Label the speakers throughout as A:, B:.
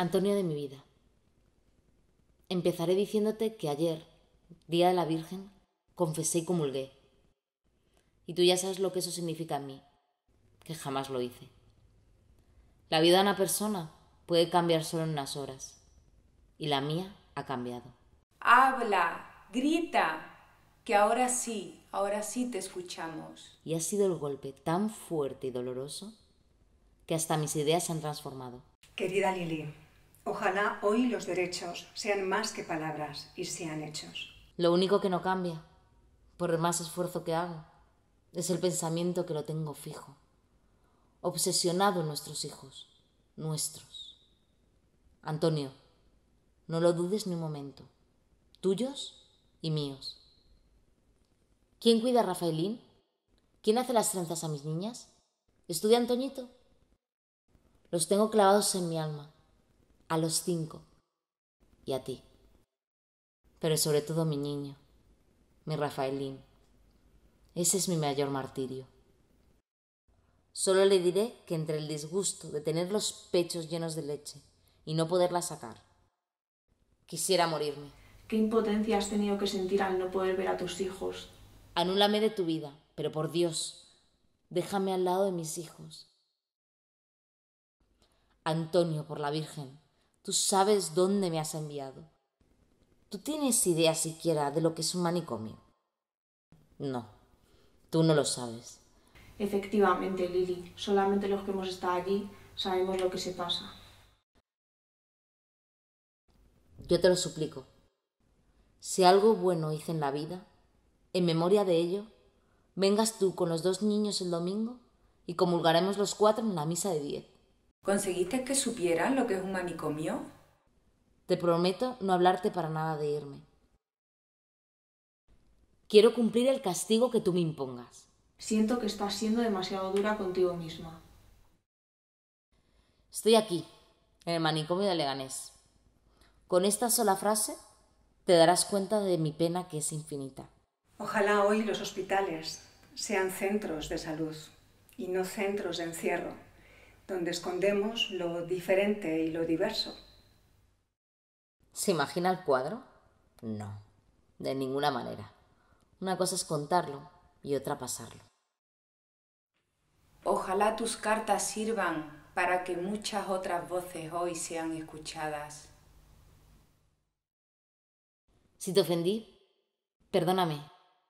A: Antonio de mi vida. Empezaré diciéndote que ayer, Día de la Virgen, confesé y comulgué. Y tú ya sabes lo que eso significa a mí, que jamás lo hice. La vida de una persona puede cambiar solo en unas horas. Y la mía ha cambiado. Habla, grita, que ahora sí, ahora sí te escuchamos. Y ha sido el golpe tan fuerte y doloroso que hasta mis ideas se han transformado. Querida Lili, Ojalá hoy los derechos sean más que palabras y sean hechos. Lo único que no cambia, por más esfuerzo que hago, es el pensamiento que lo tengo fijo, obsesionado en nuestros hijos, nuestros. Antonio, no lo dudes ni un momento, tuyos y míos. ¿Quién cuida a Rafaelín? ¿Quién hace las trenzas a mis niñas? ¿Estudia Antoñito? Los tengo clavados en mi alma a los cinco, y a ti. Pero sobre todo mi niño, mi Rafaelín. Ese es mi mayor martirio. Solo le diré que entre el disgusto de tener los pechos llenos de leche y no poderla sacar, quisiera morirme. ¿Qué impotencia has tenido que sentir al no poder ver a tus hijos? Anúlame de tu vida, pero por Dios, déjame al lado de mis hijos. Antonio, por la Virgen, Tú sabes dónde me has enviado. ¿Tú tienes idea siquiera de lo que es un manicomio? No, tú no lo sabes. Efectivamente, Lili, solamente los que hemos estado allí sabemos lo que se pasa. Yo te lo suplico. Si algo bueno hice en la vida, en memoria de ello, vengas tú con los dos niños el domingo y comulgaremos los cuatro en la misa de diez. ¿Conseguiste que supieras lo que es un manicomio? Te prometo no hablarte para nada de irme. Quiero cumplir el castigo que tú me impongas. Siento que estás siendo demasiado dura contigo misma. Estoy aquí, en el manicomio de Leganés. Con esta sola frase te darás cuenta de mi pena que es infinita. Ojalá hoy los hospitales sean centros de salud y no centros de encierro donde escondemos lo diferente y lo diverso. ¿Se imagina el cuadro? No, de ninguna manera. Una cosa es contarlo y otra pasarlo. Ojalá tus cartas sirvan para que muchas otras voces hoy sean escuchadas. Si te ofendí, perdóname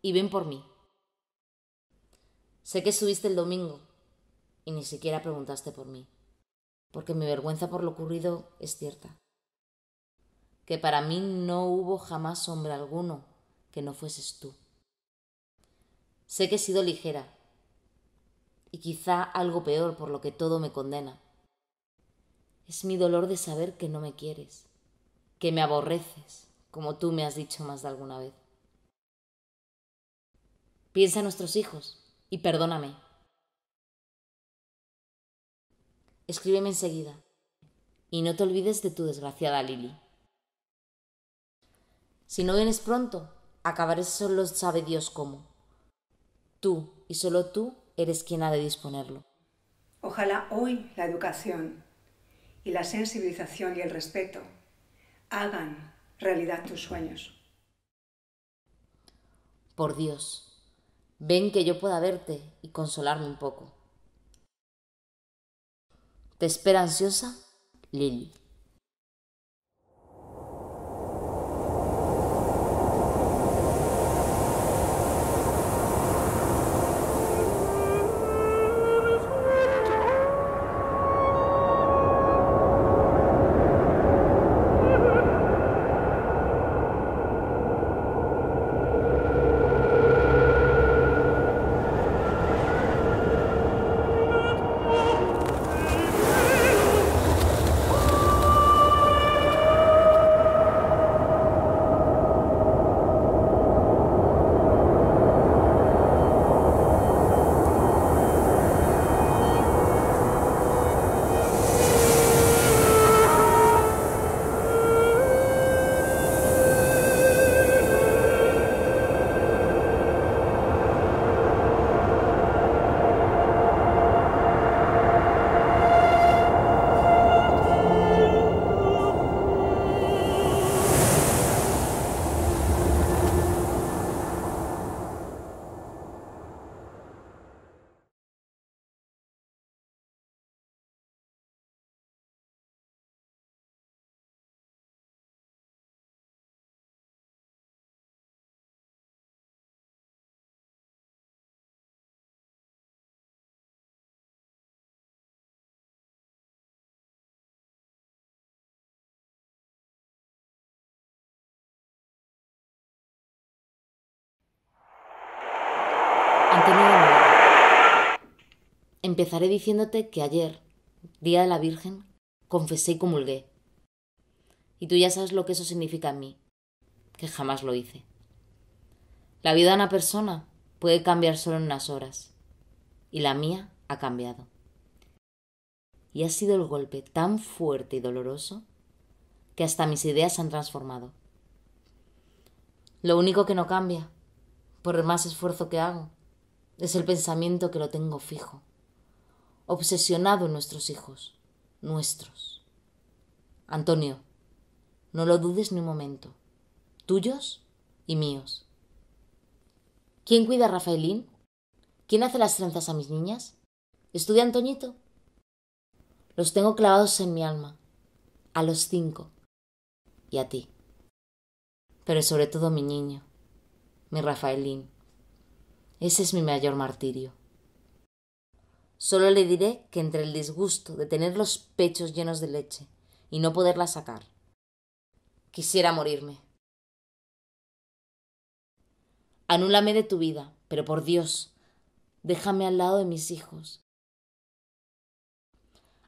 A: y ven por mí. Sé que subiste el domingo, y ni siquiera preguntaste por mí, porque mi vergüenza por lo ocurrido es cierta. Que para mí no hubo jamás hombre alguno que no fueses tú. Sé que he sido ligera, y quizá algo peor por lo que todo me condena. Es mi dolor de saber que no me quieres, que me aborreces, como tú me has dicho más de alguna vez. Piensa en nuestros hijos y perdóname Escríbeme enseguida. Y no te olvides de tu desgraciada Lili. Si no vienes pronto, acabaré solo sabe Dios cómo. Tú, y solo tú, eres quien ha de disponerlo. Ojalá hoy la educación y la sensibilización y el respeto hagan realidad tus sueños. Por Dios, ven que yo pueda verte y consolarme un poco. Te espera ansiosa, Lily. Empezaré diciéndote que ayer, Día de la Virgen, confesé y comulgué. Y tú ya sabes lo que eso significa en mí, que jamás lo hice. La vida de una persona puede cambiar solo en unas horas, y la mía ha cambiado. Y ha sido el golpe tan fuerte y doloroso que hasta mis ideas se han transformado. Lo único que no cambia, por el más esfuerzo que hago, es el pensamiento que lo tengo fijo obsesionado en nuestros hijos, nuestros. Antonio, no lo dudes ni un momento. Tuyos y míos. ¿Quién cuida a Rafaelín? ¿Quién hace las trenzas a mis niñas? ¿Estudia Antoñito? Los tengo clavados en mi alma. A los cinco. Y a ti. Pero sobre todo mi niño. Mi Rafaelín. Ese es mi mayor martirio. Solo le diré que entre el disgusto de tener los pechos llenos de leche y no poderla sacar, quisiera morirme. Anúlame de tu vida, pero por Dios, déjame al lado de mis hijos.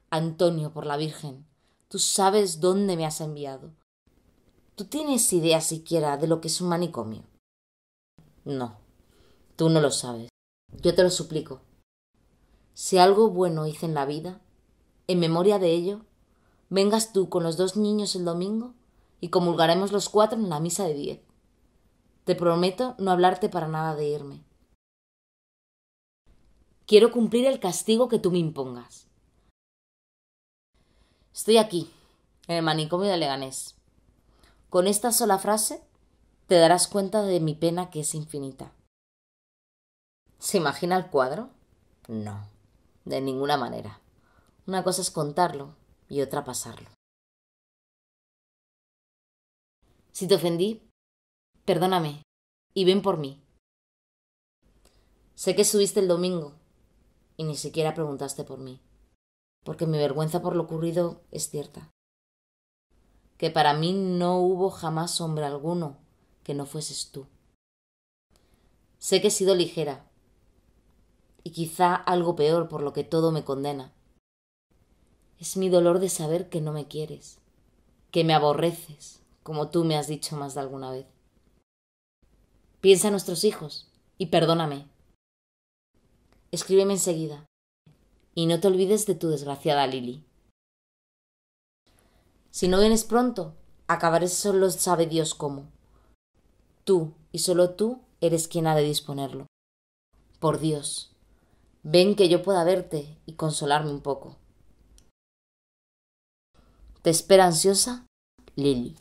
A: Antonio, por la Virgen, tú sabes dónde me has enviado. ¿Tú tienes idea siquiera de lo que es un manicomio? No, tú no lo sabes. Yo te lo suplico, si algo bueno hice en la vida, en memoria de ello, vengas tú con los dos niños el domingo y comulgaremos los cuatro en la misa de diez. Te prometo no hablarte para nada de irme. Quiero cumplir el castigo que tú me impongas. Estoy aquí, en el manicomio de Leganés. Con esta sola frase te darás cuenta de mi pena que es infinita. ¿Se imagina el cuadro? No. De ninguna manera. Una cosa es contarlo y otra pasarlo. Si te ofendí, perdóname y ven por mí. Sé que subiste el domingo y ni siquiera preguntaste por mí, porque mi vergüenza por lo ocurrido es cierta. Que para mí no hubo jamás hombre alguno que no fueses tú. Sé que he sido ligera y quizá algo peor por lo que todo me condena. Es mi dolor de saber que no me quieres, que me aborreces, como tú me has dicho más de alguna vez. Piensa en nuestros hijos y perdóname. Escríbeme enseguida y no te olvides de tu desgraciada Lili. Si no vienes pronto, acabaré solo sabe Dios cómo. Tú y solo tú eres quien ha de disponerlo. Por Dios, Ven que yo pueda verte y consolarme un poco. Te espera ansiosa, Lily.